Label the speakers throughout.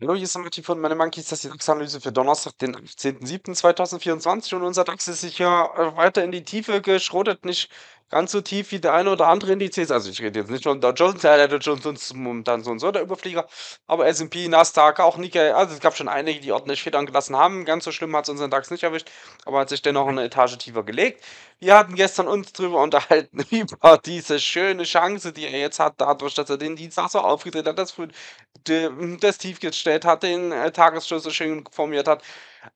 Speaker 1: Hallo, hier ist der Martin von Meine Monkeys, das ist die DAX-Analyse für Donnerstag, den 18.07.2024 und unser DAX ist sicher weiter in die Tiefe geschrotet, nicht ganz so tief wie der eine oder andere Indizes. Also ich rede jetzt nicht von Dow Jones, der Dow Jones sonst momentan so und so der Überflieger, aber S&P, Nasdaq, auch Nikkei, äh, also es gab schon einige, die ordentlich Federn gelassen haben. Ganz so schlimm hat es unseren DAX nicht erwischt, aber hat sich dennoch eine Etage tiefer gelegt. Wir hatten gestern uns drüber unterhalten über diese schöne Chance, die er jetzt hat, dadurch, dass er den Dienstag so aufgedreht hat, das, das Tief gestellt hat, den äh, Tagesschluss so schön formiert hat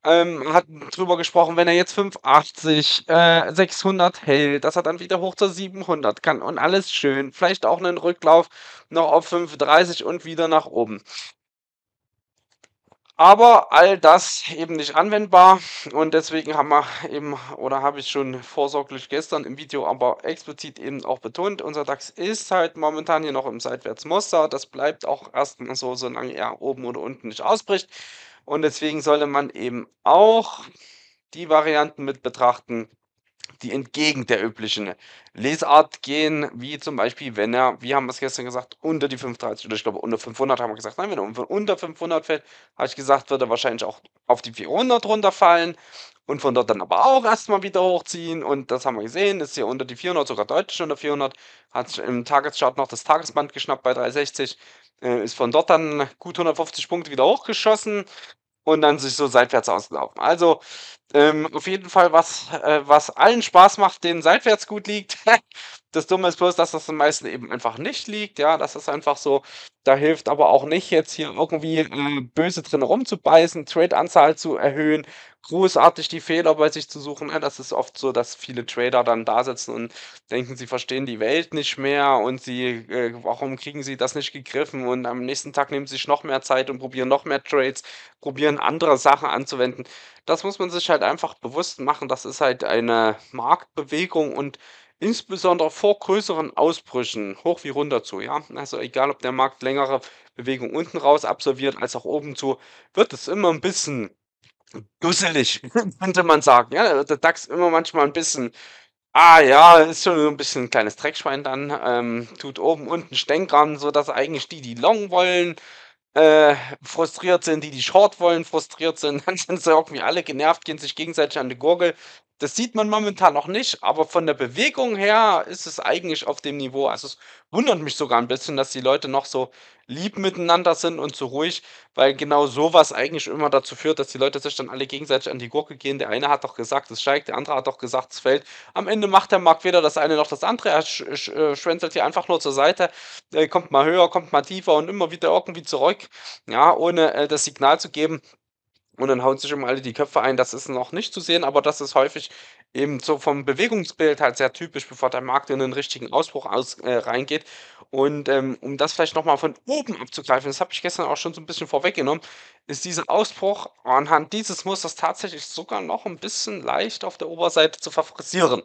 Speaker 1: ähm, hat drüber gesprochen, wenn er jetzt 580, äh, 600 hält, dass er dann wieder hoch zur 700 kann und alles schön. Vielleicht auch einen Rücklauf noch auf 530 und wieder nach oben. Aber all das eben nicht anwendbar und deswegen haben wir eben oder habe ich schon vorsorglich gestern im Video aber explizit eben auch betont, unser DAX ist halt momentan hier noch im Seitwärtsmuster. Das bleibt auch erstmal so, solange er oben oder unten nicht ausbricht. Und deswegen sollte man eben auch die Varianten mit betrachten, die entgegen der üblichen Lesart gehen, wie zum Beispiel, wenn er, wie haben wir es gestern gesagt, unter die 530 oder ich glaube unter 500 haben wir gesagt, nein, wenn er unter 500 fällt, habe ich gesagt, wird er wahrscheinlich auch auf die 400 runterfallen und von dort dann aber auch erstmal wieder hochziehen und das haben wir gesehen, ist hier unter die 400, sogar deutlich unter 400, hat im Tageschart noch das Tagesband geschnappt bei 360 äh, ist von dort dann gut 150 Punkte wieder hochgeschossen und dann sich so seitwärts ausgelaufen. Also ähm, auf jeden Fall, was, äh, was allen Spaß macht, denen seitwärts gut liegt. das Dumme ist bloß, dass das den meisten eben einfach nicht liegt. Ja, das ist einfach so. Da hilft aber auch nicht, jetzt hier irgendwie äh, böse drin rumzubeißen, Trade-Anzahl zu erhöhen, großartig die Fehler bei sich zu suchen. Ja, ne? das ist oft so, dass viele Trader dann da sitzen und denken, sie verstehen die Welt nicht mehr und sie, äh, warum kriegen sie das nicht gegriffen? Und am nächsten Tag nehmen sie sich noch mehr Zeit und probieren noch mehr Trades, probieren andere Sachen anzuwenden das muss man sich halt einfach bewusst machen. Das ist halt eine Marktbewegung und insbesondere vor größeren Ausbrüchen hoch wie runter zu. Ja, also egal, ob der Markt längere Bewegung unten raus absolviert als auch oben zu, wird es immer ein bisschen dusselig, könnte man sagen. Ja, der DAX immer manchmal ein bisschen Ah ja, ist schon so ein bisschen ein kleines Dreckschwein dann. Ähm, tut oben unten Stänkern, sodass eigentlich die, die long wollen, äh, frustriert sind, die die Short wollen, frustriert sind. Dann sind sie irgendwie alle genervt, gehen sich gegenseitig an die Gurgel. Das sieht man momentan noch nicht, aber von der Bewegung her ist es eigentlich auf dem Niveau. Also es wundert mich sogar ein bisschen, dass die Leute noch so lieb miteinander sind und so ruhig, weil genau sowas eigentlich immer dazu führt, dass die Leute sich dann alle gegenseitig an die Gurke gehen. Der eine hat doch gesagt, es steigt, der andere hat doch gesagt, es fällt. Am Ende macht der Markt weder das eine noch das andere. Er sch sch äh, schwänzelt hier einfach nur zur Seite, äh, kommt mal höher, kommt mal tiefer und immer wieder irgendwie zurück, ja, ohne äh, das Signal zu geben und dann hauen sich immer alle die Köpfe ein. Das ist noch nicht zu sehen, aber das ist häufig eben so vom Bewegungsbild halt sehr typisch, bevor der Markt in den richtigen Ausbruch aus, äh, reingeht. Und ähm, um das vielleicht nochmal von oben abzugreifen, das habe ich gestern auch schon so ein bisschen vorweggenommen, ist dieser Ausbruch anhand dieses Musters tatsächlich sogar noch ein bisschen leicht auf der Oberseite zu favorisieren.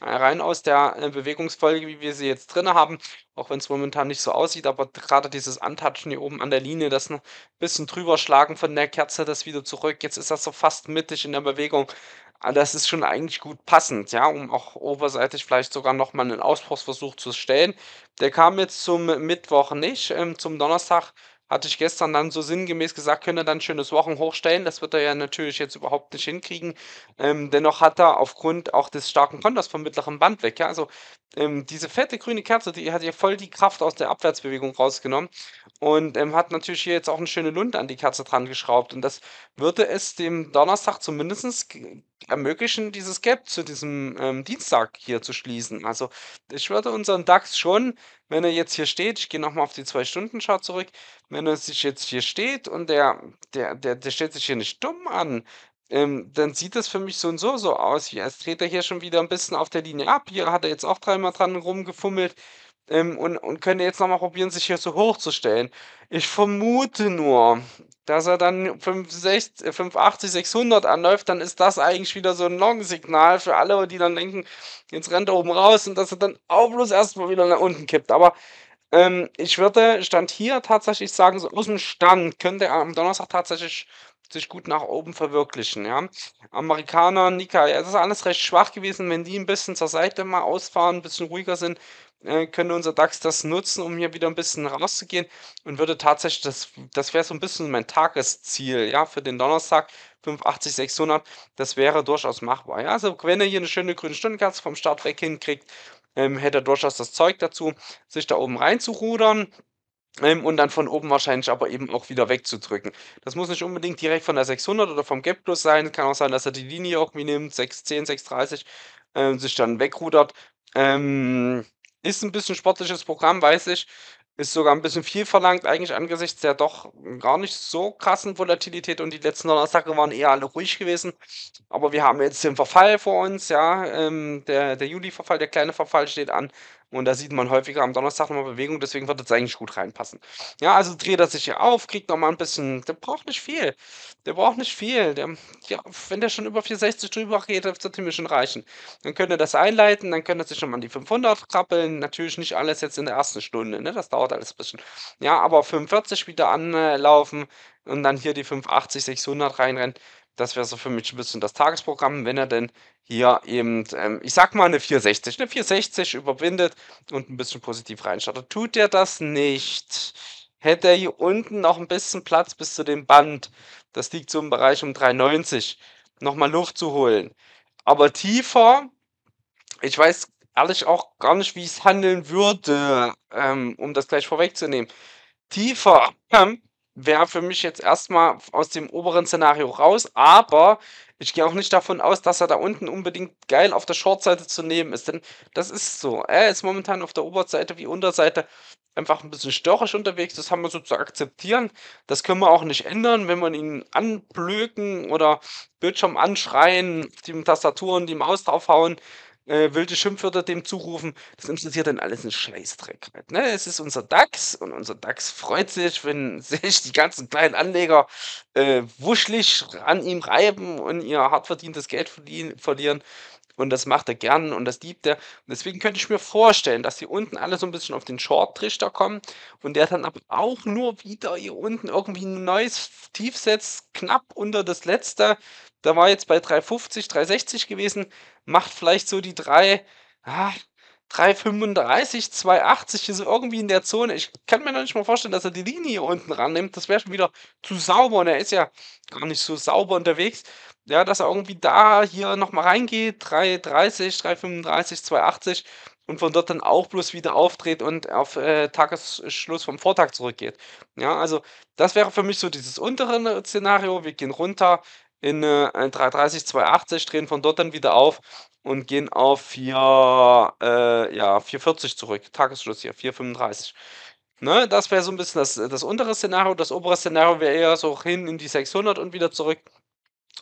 Speaker 1: Äh, rein aus der äh, Bewegungsfolge, wie wir sie jetzt drin haben, auch wenn es momentan nicht so aussieht, aber gerade dieses Antatschen hier oben an der Linie, das ein bisschen drüber schlagen von der Kerze, das wieder zurück, jetzt ist das so fast mittig in der Bewegung. Ah, das ist schon eigentlich gut passend, ja, um auch oberseitig vielleicht sogar nochmal einen Ausbruchsversuch zu stellen. Der kam jetzt zum Mittwoch nicht, ähm, zum Donnerstag hatte ich gestern dann so sinngemäß gesagt, könnte dann schönes Wochenhoch stellen. Das wird er ja natürlich jetzt überhaupt nicht hinkriegen. Ähm, dennoch hat er aufgrund auch des starken Konters vom mittleren Band weg. Ja? Also ähm, diese fette grüne Kerze, die hat ja voll die Kraft aus der Abwärtsbewegung rausgenommen und ähm, hat natürlich hier jetzt auch eine schöne Lunte an die Kerze dran geschraubt. Und das würde es dem Donnerstag zumindest ermöglichen, dieses Gap zu diesem ähm, Dienstag hier zu schließen. Also ich würde unseren DAX schon wenn er jetzt hier steht, ich gehe nochmal auf die zwei Stunden Schau zurück, wenn er sich jetzt hier steht und der, der, der, der stellt sich hier nicht dumm an, ähm, dann sieht das für mich so und so so aus. Hier, jetzt dreht er hier schon wieder ein bisschen auf der Linie ab. Hier hat er jetzt auch dreimal dran rumgefummelt ähm, und, und könnte jetzt nochmal probieren, sich hier so hochzustellen. Ich vermute nur, dass er dann 580, 600 äh, anläuft, dann ist das eigentlich wieder so ein Long-Signal für alle, die dann denken, jetzt rennt er oben raus und dass er dann auch bloß erstmal wieder nach unten kippt. Aber ähm, ich würde Stand hier tatsächlich sagen, so aus dem Stand könnte er am Donnerstag tatsächlich sich gut nach oben verwirklichen. Ja. Amerikaner, Nika, es ist alles recht schwach gewesen. Wenn die ein bisschen zur Seite mal ausfahren, ein bisschen ruhiger sind, äh, könnte unser DAX das nutzen, um hier wieder ein bisschen rauszugehen und würde tatsächlich, das, das wäre so ein bisschen mein Tagesziel, ja, für den Donnerstag, 580, 600, das wäre durchaus machbar. Ja, also wenn er hier eine schöne grüne Stundenkerze vom Start weg hinkriegt, ähm, hätte er durchaus das Zeug dazu, sich da oben reinzurudern ähm, und dann von oben wahrscheinlich aber eben auch wieder wegzudrücken. Das muss nicht unbedingt direkt von der 600 oder vom Gap Plus sein. Kann auch sein, dass er die Linie irgendwie nimmt, 610, 630, ähm, sich dann wegrudert. Ähm, ist ein bisschen sportliches Programm, weiß ich. Ist sogar ein bisschen viel verlangt, eigentlich angesichts der doch gar nicht so krassen Volatilität und die letzten Donnerstage waren eher alle ruhig gewesen. Aber wir haben jetzt den Verfall vor uns, ja. Ähm, der der Juli-Verfall, der kleine Verfall steht an. Und da sieht man häufiger am Donnerstag nochmal Bewegung, deswegen wird das eigentlich gut reinpassen. Ja, also dreht er sich hier auf, kriegt nochmal ein bisschen. Der braucht nicht viel. Der braucht nicht viel. Der, ja, wenn der schon über 460 drüber geht, das sollte mir schon reichen. Dann könnte er das einleiten, dann könnte er sich schon mal an die 500 krabbeln. Natürlich nicht alles jetzt in der ersten Stunde, ne? Das dauert alles ein bisschen. Ja, aber 45 wieder anlaufen und dann hier die 580, 600 reinrennen. Das wäre so für mich ein bisschen das Tagesprogramm, wenn er denn hier eben, ähm, ich sag mal eine 460, eine 460 überwindet und ein bisschen positiv reinstartet. Tut er das nicht, hätte er hier unten noch ein bisschen Platz bis zu dem Band. Das liegt so im Bereich um 390. Nochmal Luft zu holen. Aber tiefer, ich weiß ehrlich auch gar nicht, wie ich es handeln würde, ähm, um das gleich vorwegzunehmen. Tiefer ähm, wäre für mich jetzt erstmal aus dem oberen Szenario raus, aber ich gehe auch nicht davon aus, dass er da unten unbedingt geil auf der Shortseite zu nehmen ist, denn das ist so. Er ist momentan auf der Oberseite wie Unterseite einfach ein bisschen störrisch unterwegs, das haben wir so zu akzeptieren. Das können wir auch nicht ändern, wenn wir ihn anblöken oder Bildschirm anschreien, die Tastaturen, die Maus draufhauen äh, wilde Schimpfwörter dem zurufen, das interessiert dann alles einen Scheißdreck. Ne? Es ist unser DAX und unser DAX freut sich, wenn sich die ganzen kleinen Anleger äh, wuschelig an ihm reiben und ihr hart verdientes Geld verlieren. Und das macht er gern und das liebt er. Und deswegen könnte ich mir vorstellen, dass hier unten alle so ein bisschen auf den Short-Trichter kommen und der dann aber auch nur wieder hier unten irgendwie ein neues Tief setzt, knapp unter das letzte, da war jetzt bei 350, 360 gewesen, macht vielleicht so die 3, ah, 335, 280 ist irgendwie in der Zone. Ich kann mir noch nicht mal vorstellen, dass er die Linie hier unten rannimmt. Das wäre schon wieder zu sauber und er ist ja gar nicht so sauber unterwegs. Ja, dass er irgendwie da hier nochmal reingeht, 330, 335, 280 und von dort dann auch bloß wieder auftritt und auf äh, Tagesschluss vom Vortag zurückgeht. Ja, also das wäre für mich so dieses untere Szenario. Wir gehen runter, in eine 330, 280, drehen von dort dann wieder auf und gehen auf 4, äh, ja, 440 zurück. Tagesschluss hier, 435. Ne, das wäre so ein bisschen das, das untere Szenario. Das obere Szenario wäre eher so hin in die 600 und wieder zurück.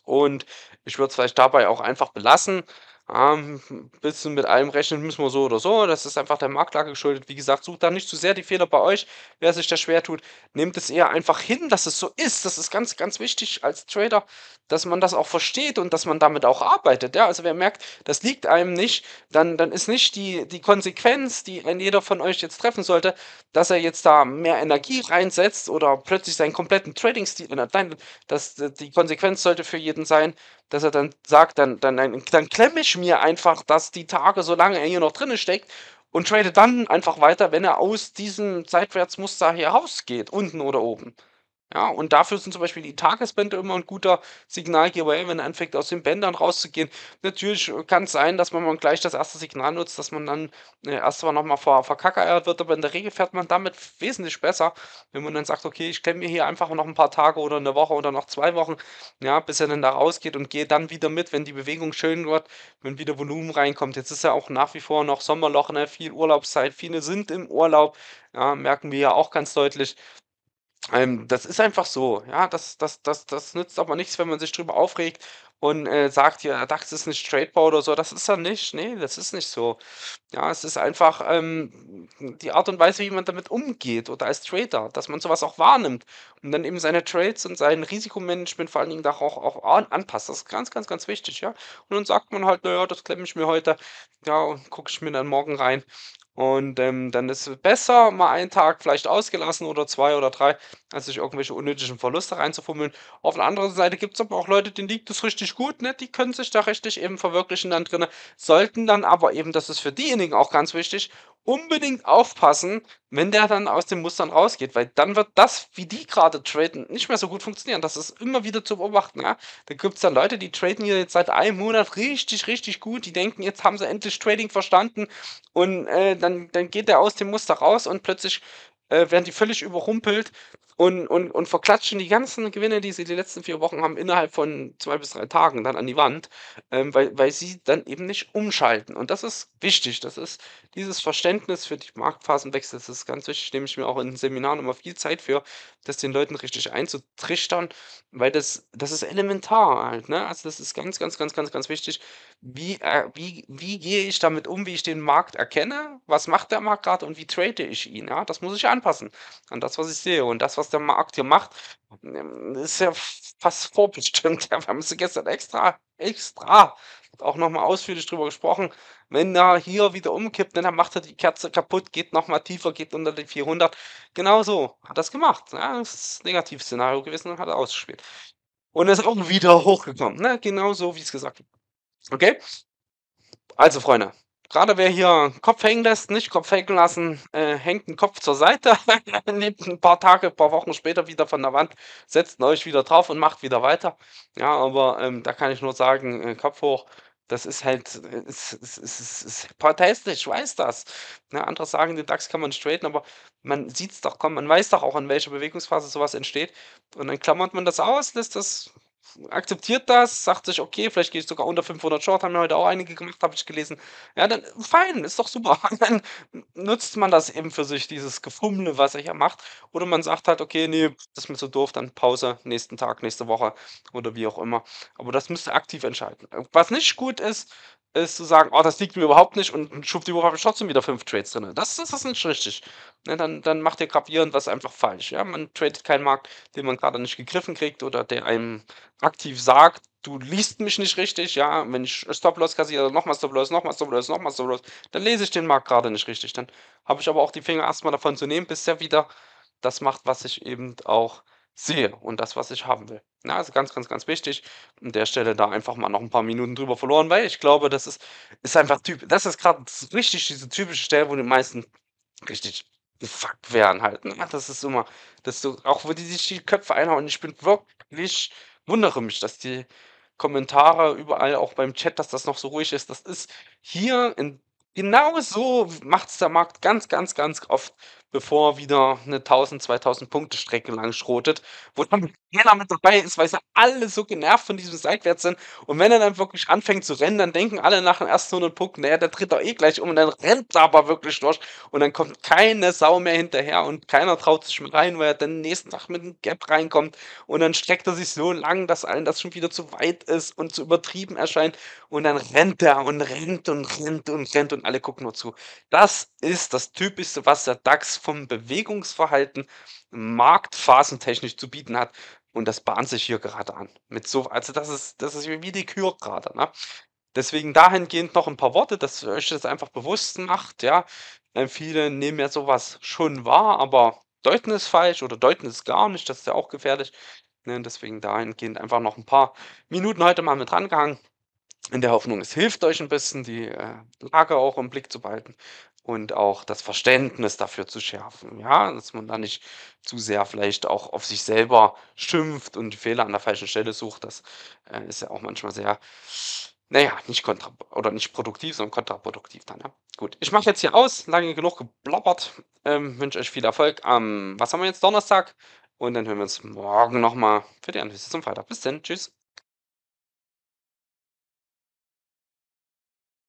Speaker 1: Und ich würde es vielleicht dabei auch einfach belassen. Ähm, bisschen mit allem rechnen müssen wir so oder so. Das ist einfach der Marktlage geschuldet. Wie gesagt, sucht da nicht zu sehr die Fehler bei euch. Wer sich da schwer tut, nehmt es eher einfach hin, dass es so ist. Das ist ganz, ganz wichtig als Trader, dass man das auch versteht und dass man damit auch arbeitet. Ja, also wer merkt, das liegt einem nicht, dann, dann ist nicht die, die Konsequenz, die ein jeder von euch jetzt treffen sollte, dass er jetzt da mehr Energie reinsetzt oder plötzlich seinen kompletten Trading-Stil ändert. Nein, das, die Konsequenz sollte für jeden sein, dass er dann sagt, dann, dann, dann, dann klemme ich mir einfach, dass die Tage, solange er hier noch drin steckt, und trade dann einfach weiter, wenn er aus diesem Zeitwärtsmuster hier rausgeht, unten oder oben. Ja, und dafür sind zum Beispiel die Tagesbänder immer ein guter Signalgeber, wenn er anfängt, aus den Bändern rauszugehen. Natürlich kann es sein, dass man gleich das erste Signal nutzt, dass man dann äh, erst mal nochmal ver verkackeiert wird, aber in der Regel fährt man damit wesentlich besser, wenn man dann sagt, okay, ich klemme mir hier einfach noch ein paar Tage oder eine Woche oder noch zwei Wochen, ja, bis er dann da rausgeht und gehe dann wieder mit, wenn die Bewegung schön wird, wenn wieder Volumen reinkommt. Jetzt ist ja auch nach wie vor noch Sommerloch, ne, viel Urlaubszeit, viele sind im Urlaub, ja, merken wir ja auch ganz deutlich. Ähm, das ist einfach so. Ja, das, das, das, das nützt aber nichts, wenn man sich drüber aufregt und äh, sagt, ja, das ist nicht straightbau oder so. Das ist er nicht. Nee, das ist nicht so. Ja, es ist einfach ähm, die Art und Weise, wie man damit umgeht oder als Trader, dass man sowas auch wahrnimmt und dann eben seine Trades und sein Risikomanagement vor allen Dingen da auch, auch anpasst. Das ist ganz, ganz, ganz wichtig, ja. Und dann sagt man halt, naja, das klemme ich mir heute, ja, und gucke ich mir dann morgen rein und ähm, dann ist es besser, mal einen Tag vielleicht ausgelassen oder zwei oder drei, als sich irgendwelche unnötigen Verluste reinzufummeln. Auf der anderen Seite gibt es aber auch Leute, denen liegt es richtig gut, ne? die können sich da richtig eben verwirklichen dann drin, sollten dann aber eben, das ist für diejenigen auch ganz wichtig, unbedingt aufpassen, wenn der dann aus den Mustern rausgeht, weil dann wird das, wie die gerade traden, nicht mehr so gut funktionieren. Das ist immer wieder zu beobachten. Ja? Da gibt es dann Leute, die traden hier jetzt seit einem Monat richtig, richtig gut. Die denken, jetzt haben sie endlich Trading verstanden und äh, dann, dann geht der aus dem Muster raus und plötzlich äh, werden die völlig überrumpelt und, und, und verklatschen die ganzen Gewinne, die sie die letzten vier Wochen haben, innerhalb von zwei bis drei Tagen dann an die Wand, ähm, weil, weil sie dann eben nicht umschalten. Und das ist wichtig. Das ist dieses Verständnis für die Marktphasenwechsel, das ist ganz wichtig. Nehme ich mir auch in Seminaren immer viel Zeit für, das den Leuten richtig einzutrichtern, weil das, das ist elementar halt. Ne? Also, das ist ganz, ganz, ganz, ganz, ganz wichtig. Wie, äh, wie, wie gehe ich damit um, wie ich den Markt erkenne? Was macht der Markt gerade und wie trade ich ihn? Ja? Das muss ich anpassen an das, was ich sehe und das, was was der Markt hier macht, ähm, ist ja fast vorbestimmt. Ja, wir haben es gestern extra, extra auch nochmal ausführlich drüber gesprochen. Wenn er hier wieder umkippt, dann macht er die Kerze kaputt, geht nochmal tiefer, geht unter die 400. Genauso hat er es gemacht. Ja, ne? das ist ein Negativszenario gewesen und hat er ausgespielt. Und er ist auch wieder hochgekommen. Ne? Genau so, wie es gesagt habe. Okay? Also, Freunde, Gerade wer hier Kopf hängen lässt, nicht Kopf hängen lassen, äh, hängt den Kopf zur Seite, nehmt ein paar Tage, ein paar Wochen später wieder von der Wand, setzt euch wieder drauf und macht wieder weiter. Ja, aber ähm, da kann ich nur sagen, äh, Kopf hoch. Das ist halt, ist, ist, ist, ist parteistisch, weiß das. Ne, andere sagen, den DAX kann man straighten, aber man sieht es doch komm, man weiß doch auch, an welcher Bewegungsphase sowas entsteht. Und dann klammert man das aus, lässt das akzeptiert das, sagt sich, okay, vielleicht gehe ich sogar unter 500 Short, haben ja heute auch einige gemacht, habe ich gelesen. Ja, dann fein, ist doch super. Dann nutzt man das eben für sich, dieses Gefummle, was er hier macht. Oder man sagt halt, okay, nee, das ist mir zu so doof, dann Pause, nächsten Tag, nächste Woche oder wie auch immer. Aber das müsst ihr aktiv entscheiden. Was nicht gut ist, ist zu sagen, oh, das liegt mir überhaupt nicht und schwuppdiwupp habe ich trotzdem wieder fünf Trades drin. Das, das ist nicht richtig. Ne, dann, dann macht ihr gravierend was einfach falsch. Ja? Man tradet keinen Markt, den man gerade nicht gegriffen kriegt oder der einem aktiv sagt, du liest mich nicht richtig, ja, wenn ich Stop-Loss kassiere, nochmal Stop-Loss, nochmal Stop-Loss, nochmal Stop-Loss, dann lese ich den Markt gerade nicht richtig. Dann habe ich aber auch die Finger erstmal davon zu nehmen, bis er wieder das macht, was ich eben auch sehe und das, was ich haben will. Ja, also ganz, ganz, ganz wichtig. An der Stelle da einfach mal noch ein paar Minuten drüber verloren, weil ich glaube, das ist, ist einfach typ, das ist gerade richtig diese typische Stelle, wo die meisten richtig gefuckt werden halt. Ja, ne? das ist immer, dass so, auch wo die sich die Köpfe einhauen. Ich bin wirklich, wundere mich, dass die Kommentare überall, auch beim Chat, dass das noch so ruhig ist. Das ist hier in, genau so macht es der Markt ganz, ganz, ganz oft bevor er wieder eine 1000, 2000 Punkte Strecke lang schrotet, wo dann keiner mit dabei ist, weil sie alle so genervt von diesem Seitwärts sind. Und wenn er dann wirklich anfängt zu rennen, dann denken alle nach den ersten 100 Punkten, naja, der tritt doch eh gleich um und dann rennt er aber wirklich durch. Und dann kommt keine Sau mehr hinterher und keiner traut sich mit rein, weil er dann nächsten Tag mit einem Gap reinkommt. Und dann streckt er sich so lang, dass allen das schon wieder zu weit ist und zu übertrieben erscheint. Und dann rennt er und rennt und rennt und rennt und alle gucken nur zu. Das ist das Typischste, was der DAX vom Bewegungsverhalten marktphasentechnisch zu bieten hat. Und das bahnt sich hier gerade an. Mit so, also das ist, das ist wie die Kür gerade. Ne? Deswegen dahingehend noch ein paar Worte, dass ihr euch das einfach bewusst macht. Ja, viele nehmen ja sowas schon wahr, aber deuten es falsch oder deuten es gar nicht. Das ist ja auch gefährlich. Ne? Deswegen dahingehend einfach noch ein paar Minuten heute mal mit rangehangen in der Hoffnung, es hilft euch ein bisschen, die äh, Lage auch im Blick zu behalten und auch das Verständnis dafür zu schärfen, ja, dass man da nicht zu sehr vielleicht auch auf sich selber schimpft und die Fehler an der falschen Stelle sucht, das äh, ist ja auch manchmal sehr, naja, nicht kontra oder nicht produktiv, sondern kontraproduktiv dann, ja. Gut, ich mache jetzt hier aus, lange genug gebloppert, ähm, wünsche euch viel Erfolg am, was haben wir jetzt, Donnerstag und dann hören wir uns morgen nochmal für die Anwesenheit zum Freitag. Bis dann, tschüss.